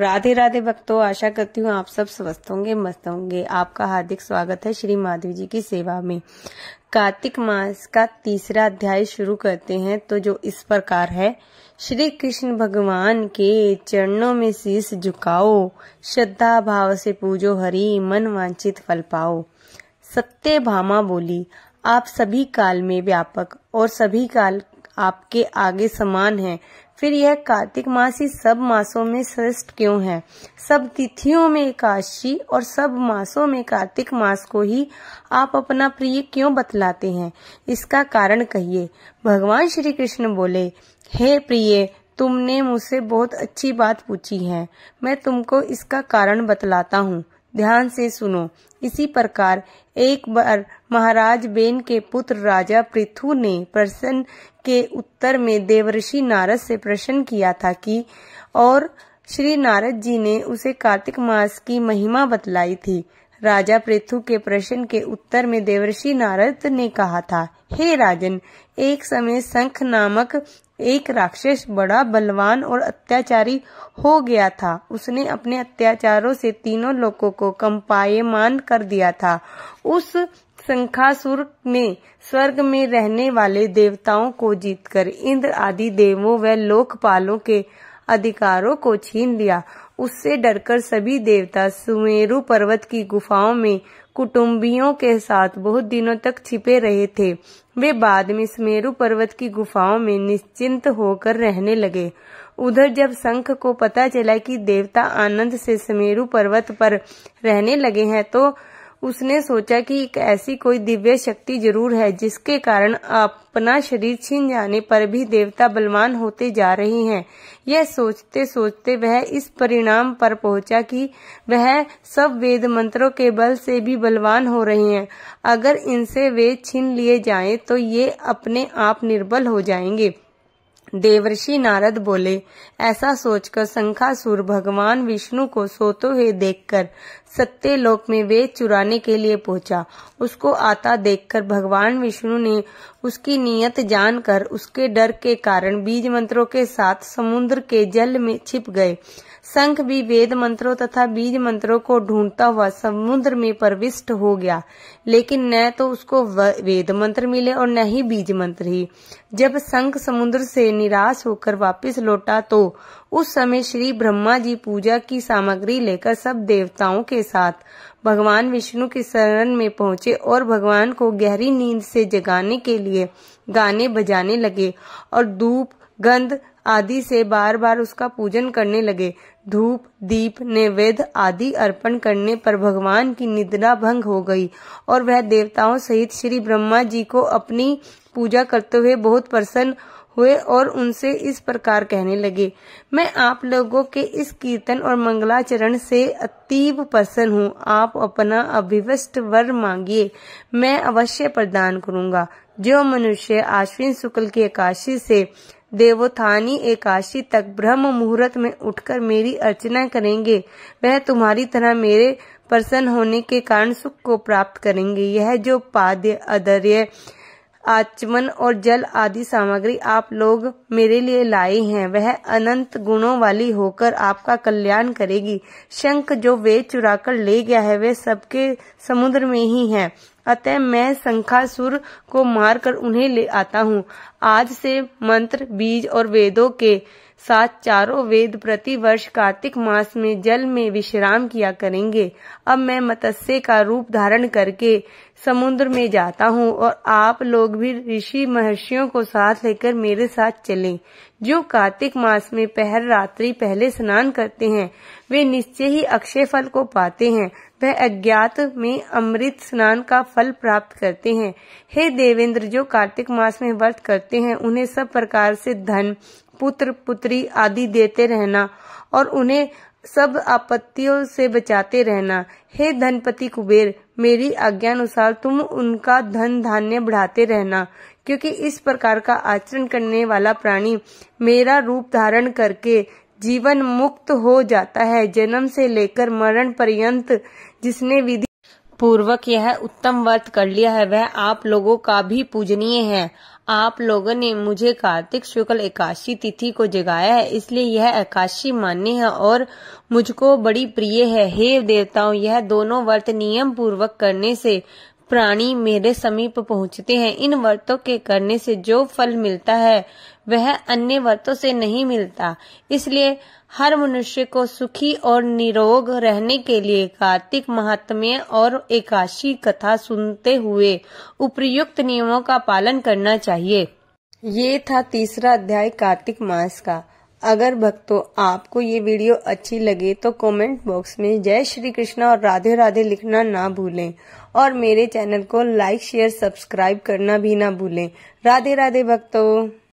राधे राधे भक्तों आशा करती हूँ आप सब स्वस्थ होंगे मस्त होंगे आपका हार्दिक स्वागत है श्री माधवी जी की सेवा में कार्तिक मास का तीसरा अध्याय शुरू करते हैं तो जो इस प्रकार है श्री कृष्ण भगवान के चरणों में शीश झुकाओ श्रद्धा भाव से पूजो हरी मन वांछित फल पाओ सत्य भामा बोली आप सभी काल में व्यापक और सभी काल आपके आगे समान है फिर यह कार्तिक मास ही सब मासों में श्रेष्ठ क्यों है सब तिथियों में एकादशी और सब मासों में कार्तिक मास को ही आप अपना प्रिय क्यों बतलाते हैं इसका कारण कहिए भगवान श्री कृष्ण बोले हे प्रिय तुमने मुझसे बहुत अच्छी बात पूछी है मैं तुमको इसका कारण बतलाता हूँ ध्यान से सुनो इसी प्रकार एक बार महाराज बेन के पुत्र राजा पृथु ने प्रश्न के उत्तर में देवर्षि नारद से प्रश्न किया था कि और श्री नारद जी ने उसे कार्तिक मास की महिमा बतलाई थी राजा पृथु के प्रश्न के उत्तर में देवर्षि नारद ने कहा था हे राजन एक समय संख नामक एक राक्षस बड़ा बलवान और अत्याचारी हो गया था उसने अपने अत्याचारों से तीनों लोगों को कंपायमान कर दिया था उस शंखासुर ने स्वर्ग में रहने वाले देवताओं को जीतकर इंद्र आदि देवों व लोकपालों के अधिकारों को छीन लिया उससे डरकर सभी देवता सुमेरु पर्वत की गुफाओं में कुटुम्बियों के साथ बहुत दिनों तक छिपे रहे थे वे बाद में सुमेरु पर्वत की गुफाओं में निश्चिंत होकर रहने लगे उधर जब शंख को पता चला कि देवता आनंद से सुमेरु पर्वत पर रहने लगे हैं तो उसने सोचा कि एक ऐसी कोई दिव्य शक्ति जरूर है जिसके कारण अपना शरीर छीन जाने पर भी देवता बलवान होते जा रहे हैं यह सोचते सोचते वह इस परिणाम पर पहुंचा कि वह सब वेद मंत्रों के बल से भी बलवान हो रहे हैं अगर इनसे वेद छीन लिए जाएं तो ये अपने आप निर्बल हो जाएंगे देवर्षि नारद बोले ऐसा सोचकर शंखासुर भगवान विष्णु को सोते हुए देखकर लोक में वेद चुराने के लिए पहुंचा उसको आता देखकर भगवान विष्णु ने उसकी नियत जानकर उसके डर के कारण बीज मंत्रों के साथ समुद्र के जल में छिप गए शंख भी वेद मंत्रों तथा बीज मंत्रों को ढूंढता हुआ समुद्र में प्रविष्ट हो गया लेकिन न तो उसको वेद मंत्र मिले और न ही बीज मंत्र ही जब शंख समुद्र से निराश होकर वापस लौटा तो उस समय श्री ब्रह्मा जी पूजा की सामग्री लेकर सब देवताओं के साथ भगवान विष्णु के शरण में पहुंचे और भगवान को गहरी नींद से जगाने के लिए गाने बजाने लगे और धूप गंध आदि से बार बार उसका पूजन करने लगे धूप दीप नैवेद्य आदि अर्पण करने पर भगवान की निद्रा भंग हो गई और वह देवताओं सहित श्री ब्रह्मा जी को अपनी पूजा करते हुए बहुत प्रसन्न हुए और उनसे इस प्रकार कहने लगे मैं आप लोगों के इस कीर्तन और मंगलाचरण से अतीब प्रसन्न हूँ आप अपना अभिवस्ट वर मांगिए मैं अवश्य प्रदान करूँगा जो मनुष्य आश्विन शुक्ल की एकाशी से देवोत्थानी एकाशी तक ब्रह्म मुहूर्त में उठकर मेरी अर्चना करेंगे वह तुम्हारी तरह मेरे प्रसन्न होने के कारण सुख को प्राप्त करेंगे यह जो पाद्य अदर्य आचमन और जल आदि सामग्री आप लोग मेरे लिए लाए हैं वह अनंत गुणों वाली होकर आपका कल्याण करेगी शंख जो वे चुराकर ले गया है वे सबके समुद्र में ही है अतः मैं शंखासुर को मारकर उन्हें ले आता हूँ आज से मंत्र बीज और वेदों के साथ चारों वेद प्रति वर्ष कार्तिक मास में जल में विश्राम किया करेंगे अब मैं मत्स्य का रूप धारण करके समुद्र में जाता हूँ और आप लोग भी ऋषि महर्षियों को साथ लेकर मेरे साथ चलें जो कार्तिक मास में पहर रात्रि पहले स्नान करते हैं वे निश्चय ही अक्षय फल को पाते हैं वह अज्ञात में अमृत स्नान का फल प्राप्त करते हैं हे देवेंद्र जो कार्तिक मास में व्रत करते हैं उन्हें सब प्रकार से धन पुत्र पुत्री आदि देते रहना और उन्हें सब आपत्तियों से बचाते रहना हे धनपति कुबेर मेरी आज्ञानुसार तुम उनका धन धान्य बढ़ाते रहना क्योंकि इस प्रकार का आचरण करने वाला प्राणी मेरा रूप धारण करके जीवन मुक्त हो जाता है जन्म से लेकर मरण पर्यंत जिसने विधि पूर्वक यह उत्तम व्रत कर लिया है वह आप लोगों का भी पूजनीय है आप लोगों ने मुझे कार्तिक शुक्ल एकादशी तिथि को जगाया है इसलिए यह एकाशी मान्य है और मुझको बड़ी प्रिय है हे देवताओं यह दोनों व्रत नियम पूर्वक करने से प्राणी मेरे समीप पहुँचते हैं इन व्रतों के करने से जो फल मिलता है वह अन्य व्रतों से नहीं मिलता इसलिए हर मनुष्य को सुखी और निरोग रहने के लिए कार्तिक महात्म्य और एकाशी कथा सुनते हुए उपयुक्त नियमों का पालन करना चाहिए ये था तीसरा अध्याय कार्तिक मास का अगर भक्तों आपको ये वीडियो अच्छी लगे तो कमेंट बॉक्स में जय श्री कृष्ण और राधे राधे लिखना ना भूलें और मेरे चैनल को लाइक शेयर सब्सक्राइब करना भी ना भूलें राधे राधे भक्तों